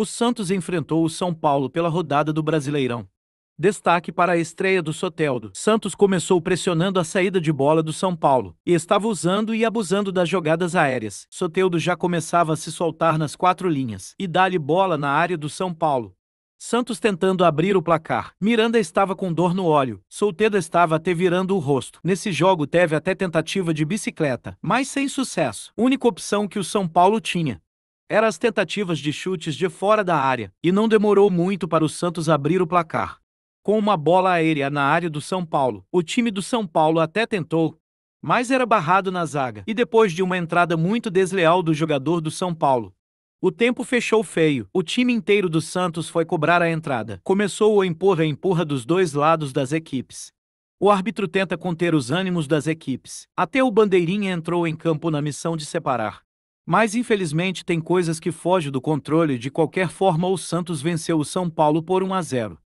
o Santos enfrentou o São Paulo pela rodada do Brasileirão. Destaque para a estreia do Soteldo. Santos começou pressionando a saída de bola do São Paulo e estava usando e abusando das jogadas aéreas. Soteldo já começava a se soltar nas quatro linhas e dá-lhe bola na área do São Paulo. Santos tentando abrir o placar. Miranda estava com dor no óleo. Solteda estava até virando o rosto. Nesse jogo teve até tentativa de bicicleta, mas sem sucesso. Única opção que o São Paulo tinha eram as tentativas de chutes de fora da área, e não demorou muito para o Santos abrir o placar. Com uma bola aérea na área do São Paulo, o time do São Paulo até tentou, mas era barrado na zaga, e depois de uma entrada muito desleal do jogador do São Paulo, o tempo fechou feio. O time inteiro do Santos foi cobrar a entrada. Começou o empurra empurra dos dois lados das equipes. O árbitro tenta conter os ânimos das equipes. Até o bandeirinha entrou em campo na missão de separar. Mas infelizmente tem coisas que fogem do controle de qualquer forma o Santos venceu o São Paulo por 1 a 0.